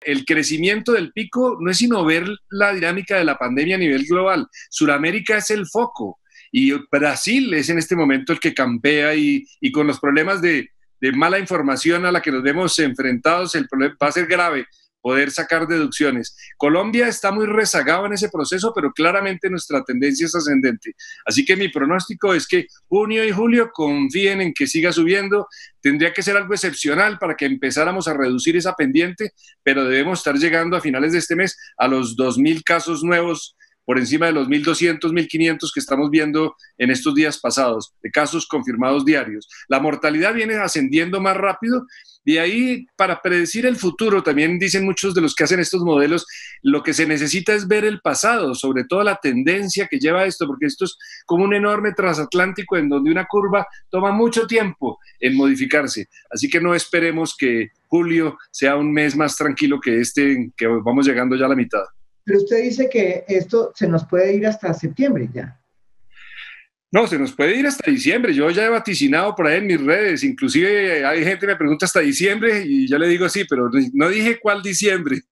el crecimiento del pico no es sino ver la dinámica de la pandemia a nivel global. Sudamérica es el foco y Brasil es en este momento el que campea y, con los problemas de, de, mala información a la que nos vemos enfrentados, el problema va a ser grave poder sacar deducciones. Colombia está muy rezagado en ese proceso, pero claramente nuestra tendencia es ascendente. Así que mi pronóstico es que junio y julio confíen en que siga subiendo. Tendría que ser algo excepcional para que empezáramos a reducir esa pendiente, pero debemos estar llegando a finales de este mes a los 2.000 casos nuevos por encima de los 1.200, 1.500 que estamos viendo en estos días pasados, de casos confirmados diarios. La mortalidad viene ascendiendo más rápido y ahí para predecir el futuro, también dicen muchos de los que hacen estos modelos, lo que se necesita es ver el pasado, sobre todo la tendencia que lleva esto, porque esto es como un enorme transatlántico en donde una curva toma mucho tiempo en modificarse. Así que no esperemos que julio sea un mes más tranquilo que este, en que vamos llegando ya a la mitad. Pero usted dice que esto se nos puede ir hasta septiembre ya. No, se nos puede ir hasta diciembre. Yo ya he vaticinado por ahí en mis redes. Inclusive eh, hay gente que me pregunta hasta diciembre y yo le digo sí, pero no dije cuál diciembre.